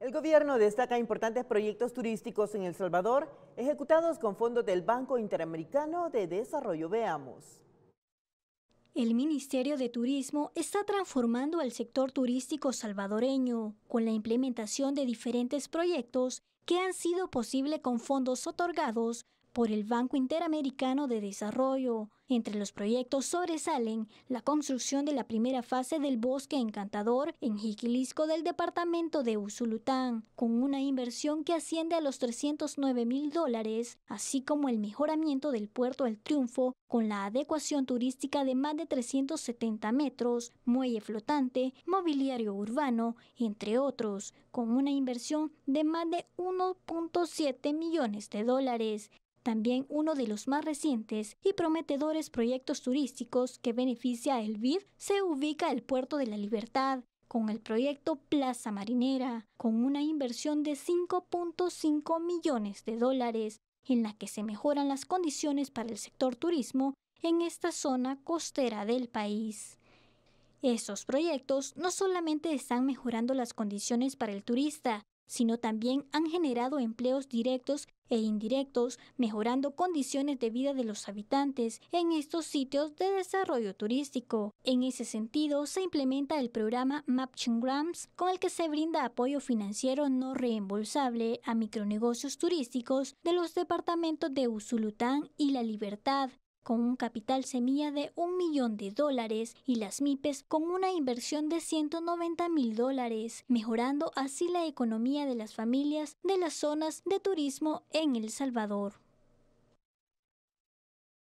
El gobierno destaca importantes proyectos turísticos en El Salvador, ejecutados con fondos del Banco Interamericano de Desarrollo. Veamos. El Ministerio de Turismo está transformando el sector turístico salvadoreño con la implementación de diferentes proyectos que han sido posible con fondos otorgados por el Banco Interamericano de Desarrollo. Entre los proyectos sobresalen la construcción de la primera fase del Bosque Encantador en Jiquilisco del departamento de Usulután, con una inversión que asciende a los 309 mil dólares, así como el mejoramiento del puerto El Triunfo, con la adecuación turística de más de 370 metros, muelle flotante, mobiliario urbano, entre otros, con una inversión de más de 1.7 millones de dólares. También uno de los más recientes y prometedores proyectos turísticos que beneficia a El BID se ubica el Puerto de la Libertad, con el proyecto Plaza Marinera, con una inversión de 5.5 millones de dólares, en la que se mejoran las condiciones para el sector turismo en esta zona costera del país. Esos proyectos no solamente están mejorando las condiciones para el turista, sino también han generado empleos directos e indirectos, mejorando condiciones de vida de los habitantes en estos sitios de desarrollo turístico. En ese sentido, se implementa el programa Mapching Grams, con el que se brinda apoyo financiero no reembolsable a micronegocios turísticos de los departamentos de Usulután y La Libertad, con un capital semilla de un millón de dólares y las MIPES con una inversión de 190 mil dólares, mejorando así la economía de las familias de las zonas de turismo en El Salvador.